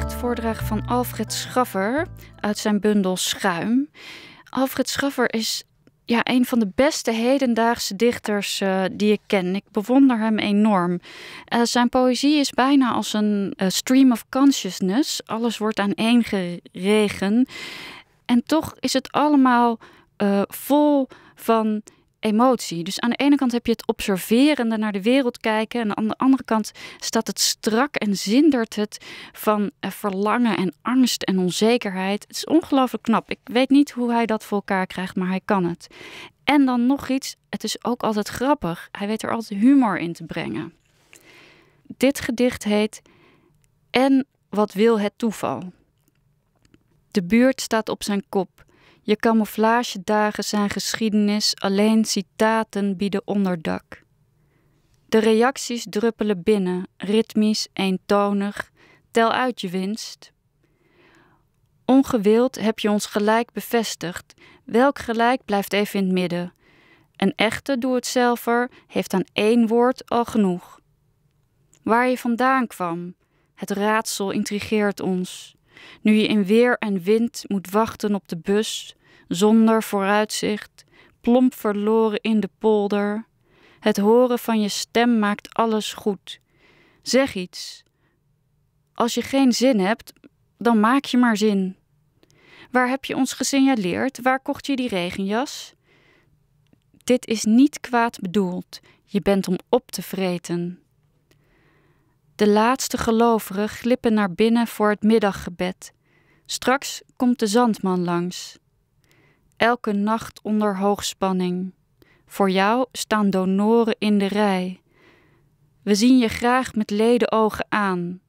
gedicht van Alfred Schaffer uit zijn bundel Schuim. Alfred Schaffer is ja, een van de beste hedendaagse dichters eh, die ik ken. Ik bewonder hem enorm. Eh, zijn poëzie is bijna als een eh, stream of consciousness. Alles wordt aan één geregen. En toch is het allemaal vol van emotie. Dus aan de ene kant heb je het observerende naar de wereld kijken. En aan de andere kant staat het strak en zindert het van eh, verlangen en angst en onzekerheid. Het is ongelooflijk knap. Ik weet niet hoe hij dat voor elkaar krijgt, maar hij kan het. En dan nog iets, het is ook altijd grappig. Hij weet er altijd humor in te brengen. Dit gedicht heet En wat wil het toeval? De buurt staat op zijn kop. Je camouflagedagen zijn geschiedenis, alleen citaten bieden onderdak. De reacties druppelen binnen, ritmisch, eentonig. Tel uit je winst. Ongewild heb je ons gelijk bevestigd. Welk gelijk blijft even in het midden? Een echte doe-het-zelver heeft aan één woord al genoeg. Waar je vandaan kwam, het raadsel intrigeert ons. Nu je in weer en wind moet wachten op de bus, zonder vooruitzicht, plomp verloren in de polder. Het horen van je stem maakt alles goed. Zeg iets. Als je geen zin hebt, dan maak je maar zin. Waar heb je ons gesignaleerd? Waar kocht je die regenjas? Dit is niet kwaad bedoeld. Je bent om op te vreten. De laatste gelovigen glippen naar binnen voor het middaggebed. Straks komt de zandman langs. Elke nacht onder hoogspanning. Voor jou staan donoren in de rij. We zien je graag met leden ogen aan,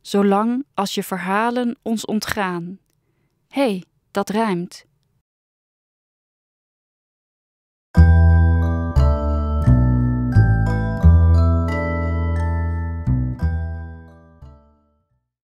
zolang als je verhalen ons ontgaan. hey, dat rijmt.